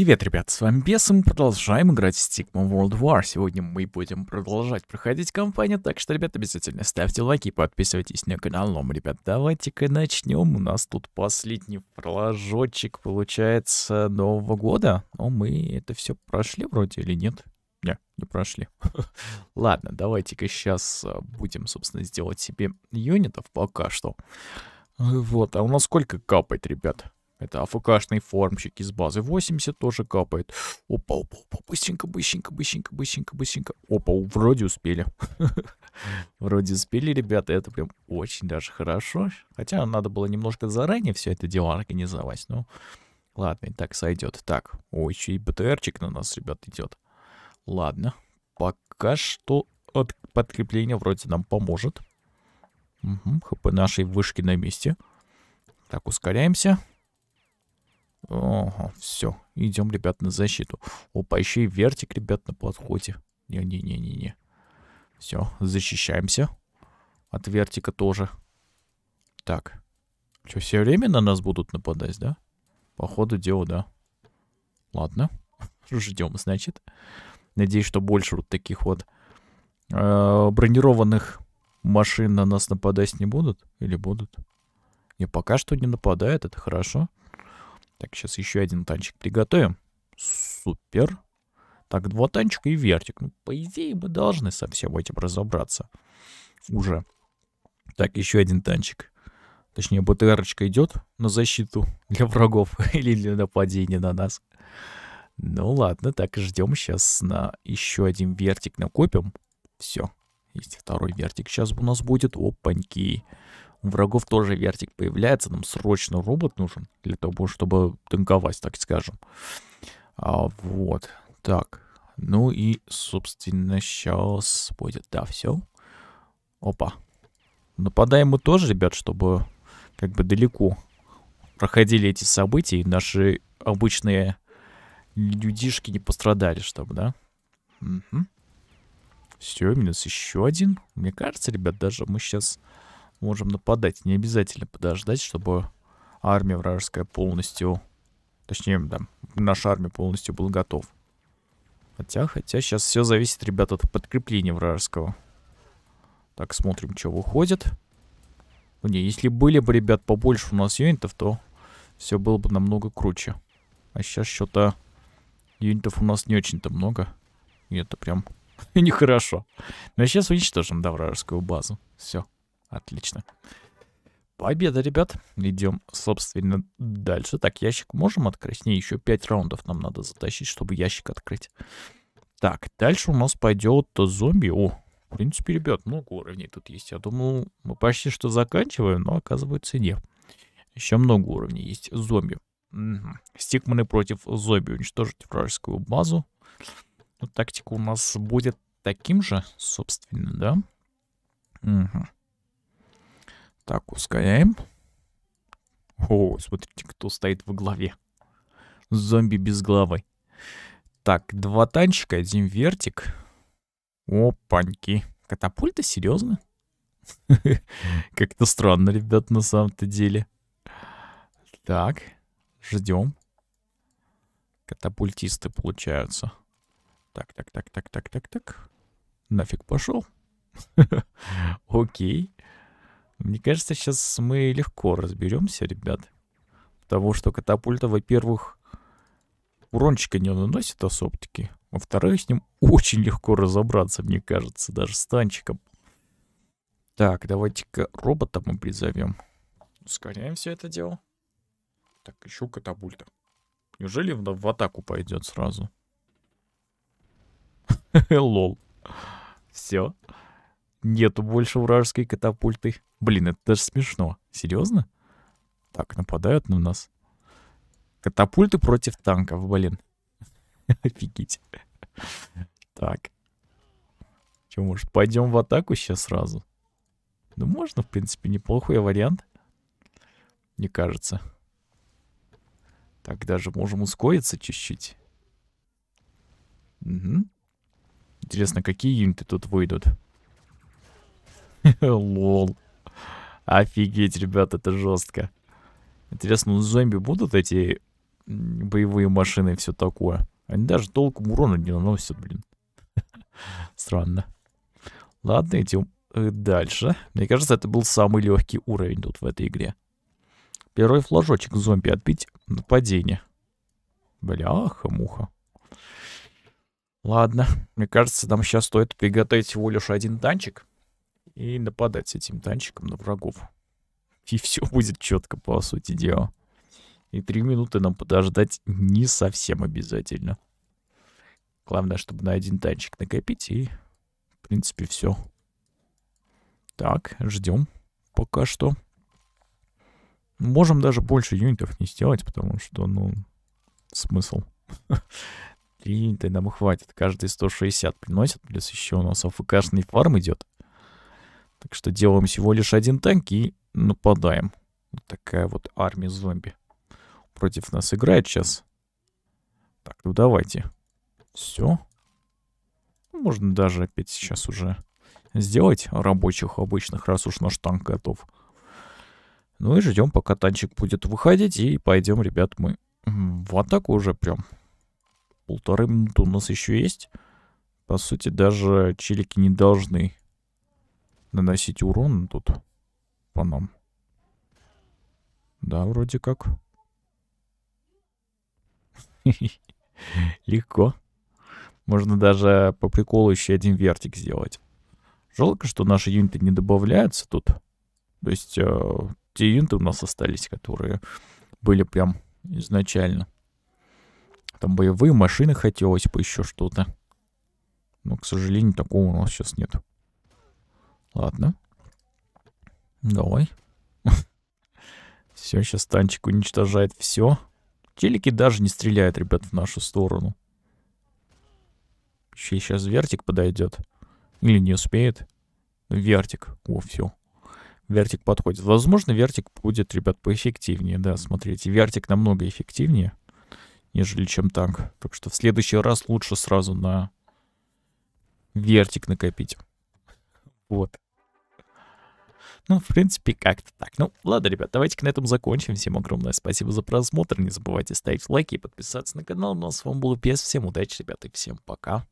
Привет, ребят, с вами Бес, мы продолжаем играть в Stigma World War. Сегодня мы будем продолжать проходить кампанию, так что, ребят, обязательно ставьте лайки, подписывайтесь на канал. Ну, а ребят, давайте-ка начнем. У нас тут последний флажочек, получается, Нового года. Но ну, мы это все прошли вроде или нет? Не, не прошли. Ладно, давайте-ка сейчас а, будем, собственно, сделать себе юнитов пока что. Э, вот, а у нас сколько капает, ребят? Это АФКшный формчик из базы 80 тоже капает. Опа, опа, опа, быстренько, быстренько, быстренько, быстренько, быстренько. Опа, вроде успели. Вроде успели, ребята, это прям очень даже хорошо. Хотя надо было немножко заранее все это дело организовать, Ну, ладно, и так сойдет. Так, ой, еще и БТРчик на нас, ребят, идет. Ладно, пока что от подкрепления вроде нам поможет. Угу, ХП нашей вышки на месте. Так, ускоряемся. Ага, все, идем, ребят, на защиту. Опа, еще и вертик, ребят, на подходе. Не-не-не-не-не. Все, защищаемся. От вертика тоже. Так. Что, все время на нас будут нападать, да? По ходу дела, да. Ладно. Ждем, значит. Надеюсь, что больше вот таких вот э, бронированных машин на нас нападать не будут. Или будут? Не, пока что не нападает, это хорошо. Так, сейчас еще один танчик приготовим. Супер. Так, два танчика и вертик. Ну, по идее, мы должны со всем этим разобраться. Уже. Так, еще один танчик. Точнее, БТРочка идет на защиту для врагов или для нападения на нас. Ну ладно, так ждем сейчас на еще один вертик накопим. Все, есть второй вертик сейчас у нас будет. Опаньки. У врагов тоже вертик появляется, нам срочно робот нужен для того, чтобы танковать, так скажем. А, вот, так. Ну и, собственно, сейчас будет, да, все. Опа. Нападаем мы тоже, ребят, чтобы как бы далеко проходили эти события, и наши обычные людишки не пострадали, чтобы, да? Угу. Все, минус еще один. Мне кажется, ребят, даже мы сейчас можем нападать. Не обязательно подождать, чтобы армия вражеская полностью... Точнее, да, наша армия полностью была готова. Хотя, хотя, сейчас все зависит, ребята, от подкрепления вражеского. Так, смотрим, что выходит. Ну, не, если были бы, ребят, побольше у нас юнитов, то все было бы намного круче. А сейчас что-то юнитов у нас не очень-то много. И это прям нехорошо. Но сейчас уничтожим, да, вражескую базу. Все. Отлично. Победа, ребят. Идем, собственно, дальше. Так, ящик можем открыть? Не, еще 5 раундов нам надо затащить, чтобы ящик открыть. Так, дальше у нас пойдет зомби. О, в принципе, ребят, много уровней тут есть. Я думал, мы почти что заканчиваем, но оказывается нет. Еще много уровней есть. Зомби. Угу. Стикманы против зомби. Уничтожить вражескую базу. Ну, тактика у нас будет таким же, собственно, да? Угу. Так, ускоряем. О, смотрите, кто стоит во главе. Зомби без головы. Так, два танчика, один вертик. Опаньки. Катапульта? Серьезно? Как-то странно, ребят, на самом-то деле. Так, ждем. Катапультисты получаются. Так, так, так, так, так, так, так. Нафиг пошел. Окей. Okay. Мне кажется, сейчас мы легко разберемся, ребят. Потому что катапульта, во-первых, урончика не наносит особо-таки. Во-вторых, с ним очень легко разобраться, мне кажется, даже с танчиком. Так, давайте-ка робота мы призовем. Ускоряем все это дело. Так, еще катапульта. Неужели он в атаку пойдет сразу? Лол. Все. Нету больше вражеской катапульты. Блин, это даже смешно. Серьезно? Так, нападают на нас. Катапульты против танков, блин. Офигеть. Так. Че, может, пойдем в атаку сейчас сразу? Ну, можно, в принципе, неплохой вариант. Мне кажется. Так, даже можем ускориться чуть-чуть. Угу. Интересно, какие юниты тут выйдут? Лол. Офигеть, ребят, это жестко. Интересно, у зомби будут эти боевые машины и все такое? Они даже толком урона не наносят, блин. Странно. Ладно, идем э, дальше. Мне кажется, это был самый легкий уровень тут в этой игре. Первый флажочек зомби отбить. Нападение. Бляха-муха. Ладно, мне кажется, нам сейчас стоит приготовить всего лишь один танчик и нападать этим танчиком на врагов. И все будет четко, по сути дела. И три минуты нам подождать не совсем обязательно. Главное, чтобы на один танчик накопить, и, в принципе, все. Так, ждем пока что. Можем даже больше юнитов не сделать, потому что, ну, смысл. Три юнита нам хватит. Каждый 160 приносит, плюс еще у нас АФКшный фарм идет. Так что делаем всего лишь один танк и нападаем. Вот такая вот армия зомби. Против нас играет сейчас. Так, ну давайте. Все. Можно даже опять сейчас уже сделать рабочих обычных, раз уж наш танк готов. Ну и ждем, пока танчик будет выходить, и пойдем, ребят, мы в атаку уже прям. Полторы минуты у нас еще есть. По сути, даже челики не должны наносить урон тут по нам. Да, вроде как. Легко. Можно даже по приколу еще один вертик сделать. Жалко, что наши юниты не добавляются тут. То есть э, те юниты у нас остались, которые были прям изначально. Там боевые машины хотелось бы еще что-то. Но, к сожалению, такого у нас сейчас нет. Ладно. Давай. Все, сейчас танчик уничтожает все. Челики даже не стреляют, ребят, в нашу сторону. Еще сейчас вертик подойдет. Или не успеет. Вертик. О, все. Вертик подходит. Возможно, вертик будет, ребят, поэффективнее. Да, смотрите, вертик намного эффективнее, нежели чем танк. Так что в следующий раз лучше сразу на вертик накопить. Вот. Ну, в принципе, как-то так. Ну, ладно, ребят, давайте-ка на этом закончим. Всем огромное спасибо за просмотр. Не забывайте ставить лайки и подписаться на канал. Ну, а с вами был Пес. Всем удачи, ребята, и всем пока.